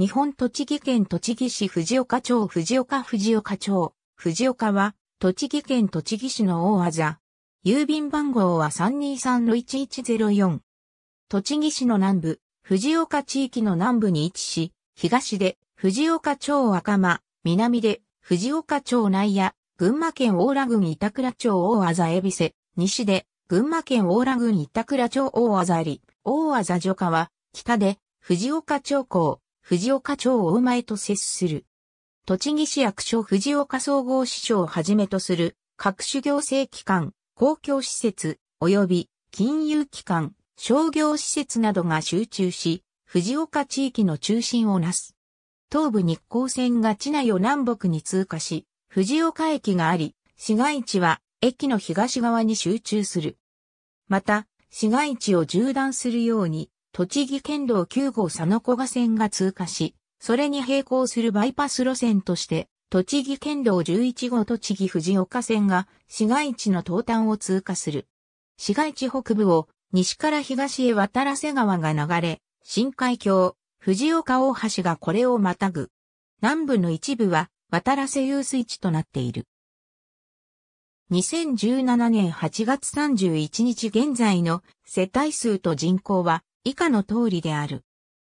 日本栃木県栃木市藤岡町藤岡藤岡町。藤岡は、栃木県栃木市の大技。郵便番号は323-1104。栃木市の南部、藤岡地域の南部に位置し、東で藤岡町赤間、南で藤岡町内野、群馬県大良郡板倉町大技恵比瀬、西で群馬県大良郡板倉町大技り、大技女家は、北で藤岡町港、藤岡町大前と接する。栃木市役所藤岡総合支所をはじめとする各種行政機関、公共施設、及び金融機関、商業施設などが集中し、藤岡地域の中心をなす。東武日光線が地内を南北に通過し、藤岡駅があり、市街地は駅の東側に集中する。また、市街地を縦断するように、栃木県道9号佐野古賀線が通過し、それに並行するバイパス路線として、栃木県道11号栃木藤岡線が市街地の東端を通過する。市街地北部を西から東へ渡らせ川が流れ、深海峡、藤岡大橋がこれをまたぐ。南部の一部は渡らせ遊水地となっている。2017年8月31日現在の世帯数と人口は以下の通りである。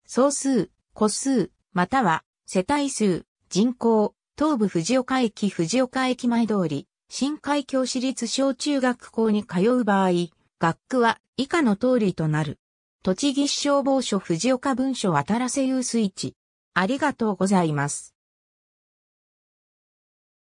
総数、個数、または世帯数、人口、東部藤岡駅藤岡駅前通り、新海峡市立小中学校に通う場合、学区は以下の通りとなる。栃木市消防署藤岡文書渡らせ遊水地。ありがとうございます。